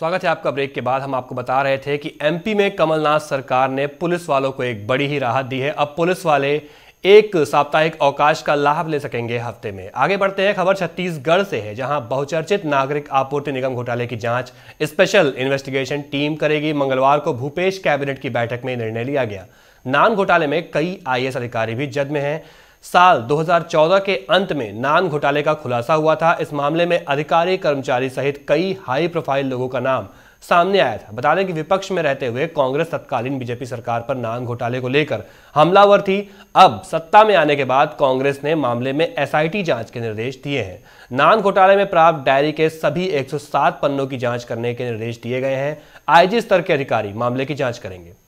स्वागत है आपका ब्रेक के बाद हम आपको बता रहे थे कि एमपी में कमलनाथ सरकार ने पुलिस वालों को एक बड़ी ही राहत दी है अब पुलिस वाले एक साप्ताहिक अवकाश का लाभ ले सकेंगे हफ्ते में आगे बढ़ते हैं खबर छत्तीसगढ़ से है जहां बहुचर्चित नागरिक आपूर्ति निगम घोटाले की जांच स्पेशल इन्वेस्टिगेशन टीम करेगी मंगलवार को भूपेश कैबिनेट की बैठक में निर्णय लिया गया नान घोटाले में कई आईएएस अधिकारी भी जद में हैं साल 2014 के अंत में नान घोटाले का खुलासा हुआ था इस मामले में अधिकारी कर्मचारी सहित कई हाई प्रोफाइल लोगों का नाम सामने आया था बता दें कि विपक्ष में रहते हुए कांग्रेस तत्कालीन बीजेपी सरकार पर नान घोटाले को लेकर हमलावर थी अब सत्ता में आने के बाद कांग्रेस ने मामले में एसआईटी जांच के निर्देश दिए हैं नान घोटाले में प्राप्त डायरी के सभी 107 पन्नों की जांच करने के निर्देश दिए गए हैं आईजी स्तर के अधिकारी मामले की जांच करेंगे